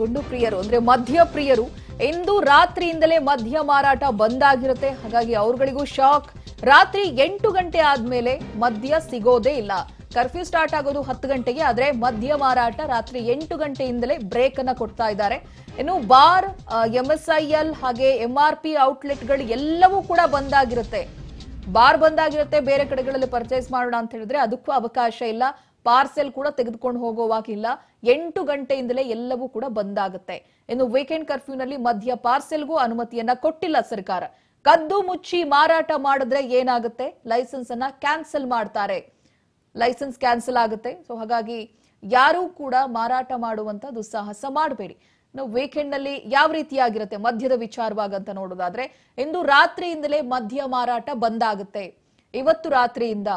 ಗುಂಡು ಪ್ರಿಯರು ಅಂದ್ರೆ ಮದ್ಯ ಪ್ರಿಯರು ಇಂದು ರಾತ್ರಿಯಿಂದಲೇ ಮದ್ಯ ಮಾರಾಟ ಬಂದಾಗಿರುತ್ತೆ ಹಾಗಾಗಿ ಅವ್ರಗಳಿಗೂ ಶಾಕ್ ರಾತ್ರಿ ಎಂಟು ಗಂಟೆ ಆದ್ಮೇಲೆ ಮದ್ಯ ಸಿಗೋದೇ ಇಲ್ಲ ಕರ್ಫ್ಯೂ ಸ್ಟಾರ್ಟ್ ಆಗೋದು ಹತ್ತು ಗಂಟೆಗೆ ಆದ್ರೆ ಮದ್ಯ ಮಾರಾಟ ರಾತ್ರಿ ಎಂಟು ಗಂಟೆಯಿಂದಲೇ ಬ್ರೇಕ್ ಅನ್ನ ಕೊಡ್ತಾ ಇದ್ದಾರೆ ಇನ್ನು bar M S I L ಹಾಗೆ ಎಂ ಆರ್ ಪಿ ಔಟ್ಲೆಟ್ಗಳು ಎಲ್ಲವೂ ಕೂಡ ಬಂದಾಗಿರುತ್ತೆ ಬಾರ್ ಬಂದಾಗಿರುತ್ತೆ ಬೇರೆ ಕಡೆಗಳಲ್ಲಿ ಪರ್ಚೇಸ್ ಮಾಡೋಣ ಅಂತ ಹೇಳಿದ್ರೆ ಅದಕ್ಕೂ ಅವಕಾಶ ಇಲ್ಲ ಪಾರ್ಸೆಲ್ ಕೂಡ ತೆಗೆದುಕೊಂಡು ಹೋಗೋವಾಗಿಲ್ಲ ಎಂಟು ಗಂಟೆಯಿಂದಲೇ ಎಲ್ಲವೂ ಕೂಡ ಬಂದ್ ಆಗುತ್ತೆ ಇನ್ನು ವೀಕೆಂಡ್ ಕರ್ಫ್ಯೂನಲ್ಲಿ ಮಧ್ಯ ಪಾರ್ಸೆಲ್ಗೂ ಅನುಮತಿಯನ್ನ ಕೊಟ್ಟಿಲ್ಲ ಸರ್ಕಾರ ಕದ್ದು ಮುಚ್ಚಿ ಮಾರಾಟ ಮಾಡಿದ್ರೆ ಏನಾಗುತ್ತೆ ಲೈಸೆನ್ಸ್ ಅನ್ನ ಕ್ಯಾನ್ಸಲ್ ಮಾಡ್ತಾರೆ ಲೈಸೆನ್ಸ್ ಕ್ಯಾನ್ಸಲ್ ಆಗುತ್ತೆ ಸೊ ಹಾಗಾಗಿ ಯಾರೂ ಕೂಡ ಮಾರಾಟ ಮಾಡುವಂತ ದುಸ್ಸಾಹಸ ಮಾಡಬೇಡಿ ನಾವು ವೀಕೆಂಡ್ ನಲ್ಲಿ ಯಾವ ರೀತಿಯಾಗಿರುತ್ತೆ ವಿಚಾರವಾಗಿ ಅಂತ ನೋಡೋದಾದ್ರೆ ಇಂದು ರಾತ್ರಿಯಿಂದಲೇ ಮಧ್ಯ ಮಾರಾಟ ಬಂದ್ ಆಗುತ್ತೆ ಇವತ್ತು ರಾತ್ರಿಯಿಂದ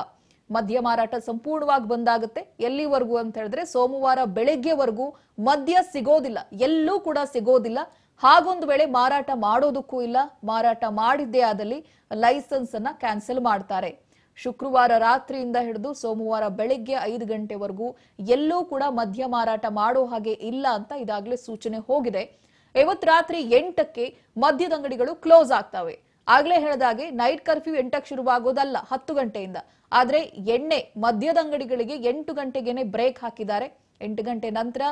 ಮದ್ಯ ಮಾರಾಟ ಸಂಪೂರ್ಣವಾಗಿ ಬಂದಾಗುತ್ತೆ ಎಲ್ಲಿವರೆಗೂ ಅಂತ ಹೇಳಿದ್ರೆ ಸೋಮವಾರ ಬೆಳಗ್ಗೆವರೆಗೂ ಮದ್ಯ ಸಿಗೋದಿಲ್ಲ ಎಲ್ಲೂ ಕೂಡ ಸಿಗೋದಿಲ್ಲ ಹಾಗೊಂದು ವೇಳೆ ಮಾರಾಟ ಮಾಡೋದಕ್ಕೂ ಇಲ್ಲ ಮಾರಾಟ ಮಾಡಿದ್ದೇ ಆದಲ್ಲಿ ಲೈಸೆನ್ಸ್ ಅನ್ನ ಕ್ಯಾನ್ಸಲ್ ಮಾಡ್ತಾರೆ ಶುಕ್ರವಾರ ರಾತ್ರಿಯಿಂದ ಹಿಡಿದು ಸೋಮವಾರ ಬೆಳಗ್ಗೆ ಐದು ಗಂಟೆವರೆಗೂ ಎಲ್ಲೂ ಕೂಡ ಮದ್ಯ ಮಾರಾಟ ಮಾಡೋ ಹಾಗೆ ಇಲ್ಲ ಅಂತ ಇದಾಗಲೇ ಸೂಚನೆ ಹೋಗಿದೆ ಇವತ್ತು ರಾತ್ರಿ ಎಂಟಕ್ಕೆ ಮದ್ಯದ ಅಂಗಡಿಗಳು ಕ್ಲೋಸ್ ಆಗ್ತವೆ ಆಗ್ಲೇ ಹೇಳದಾಗೆ ನೈಟ್ ಕರ್ಫ್ಯೂ ಎಂಟಕ್ಕೆ ಶುರುವಾಗೋದಲ್ಲ ಹತ್ತು ಗಂಟೆಯಿಂದ ಆದ್ರೆ ಎಣ್ಣೆ ಮದ್ಯದ ಅಂಗಡಿಗಳಿಗೆ ಎಂಟು ಗಂಟೆಗೇನೆ ಬ್ರೇಕ್ ಹಾಕಿದ್ದಾರೆ ಎಂಟು ಗಂಟೆ ನಂತರ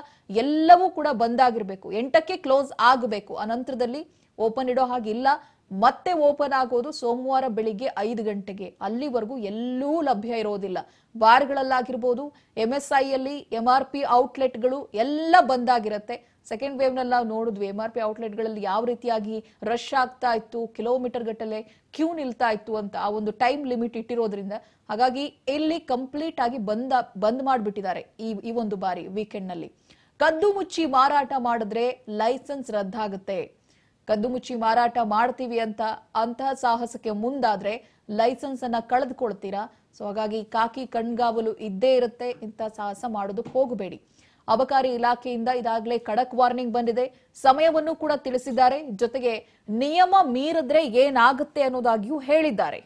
ಎಲ್ಲವೂ ಕೂಡ ಬಂದಾಗಿರಬೇಕು ಎಂಟಕ್ಕೆ ಕ್ಲೋಸ್ ಆಗಬೇಕು ಅನಂತರದಲ್ಲಿ ಓಪನ್ ಇಡೋ ಹಾಗಿಲ್ಲ ಮತ್ತೆ ಓಪನ್ ಆಗೋದು ಸೋಮವಾರ ಬೆಳಿಗ್ಗೆ ಐದು ಗಂಟೆಗೆ ಅಲ್ಲಿವರೆಗೂ ಎಲ್ಲೂ ಲಭ್ಯ ಇರೋದಿಲ್ಲ ಬಾರ್ಗಳಲ್ಲಾಗಿರ್ಬೋದು ಎಂ ಎಸ್ ಅಲ್ಲಿ ಎಂ ಆರ್ ಪಿ ಔಟ್ಲೆಟ್ಗಳು ಎಲ್ಲ ಬಂದಾಗಿರುತ್ತೆ ಸೆಕೆಂಡ್ ವೇವ್ನೆಲ್ಲ ನಾವು ನೋಡಿದ್ವಿ ಎಂ ಆರ್ ಪಿ ಔಟ್ಲೆಟ್ಗಳಲ್ಲಿ ಯಾವ ರೀತಿಯಾಗಿ ರಶ್ ಆಗ್ತಾ ಇತ್ತು ಕಿಲೋಮೀಟರ್ ಗಟ್ಟಲೆ ಕ್ಯೂ ನಿಲ್ತಾ ಇತ್ತು ಅಂತ ಆ ಒಂದು ಟೈಮ್ ಲಿಮಿಟ್ ಇಟ್ಟಿರೋದ್ರಿಂದ ಹಾಗಾಗಿ ಇಲ್ಲಿ ಕಂಪ್ಲೀಟ್ ಆಗಿ ಬಂದ ಬಂದ್ ಮಾಡಿಬಿಟ್ಟಿದ್ದಾರೆ ಈ ಈ ಒಂದು ಬಾರಿ ವೀಕೆಂಡ್ನಲ್ಲಿ ಕದ್ದು ಮುಚ್ಚಿ ಮಾರಾಟ ಮಾಡಿದ್ರೆ ಲೈಸೆನ್ಸ್ ರದ್ದಾಗುತ್ತೆ ಕದ್ದು ಮುಚ್ಚಿ ಮಾರಾಟ ಮಾಡ್ತೀವಿ ಅಂತ ಅಂತಹ ಸಾಹಸಕ್ಕೆ ಮುಂದಾದ್ರೆ ಲೈಸೆನ್ಸ್ ಅನ್ನ ಕಳೆದುಕೊಳ್ತೀರಾ ಸೊ ಹಾಗಾಗಿ ಕಾಕಿ ಕಣ್ಗಾವಲು ಇದ್ದೇ ಇರುತ್ತೆ ಇಂಥ ಸಾಹಸ ಮಾಡೋದಕ್ಕೆ ಹೋಗಬೇಡಿ ಅಬಕಾರಿ ಇಲಾಖೆಯಿಂದ ಇದಾಗಲೇ ಖಡಕ್ ವಾರ್ನಿಂಗ್ ಬಂದಿದೆ ಸಮಯವನ್ನು ಕೂಡ ತಿಳಿಸಿದ್ದಾರೆ ಜೊತೆಗೆ ನಿಯಮ ಮೀರಿದ್ರೆ ಏನಾಗುತ್ತೆ ಅನ್ನೋದಾಗಿಯೂ ಹೇಳಿದ್ದಾರೆ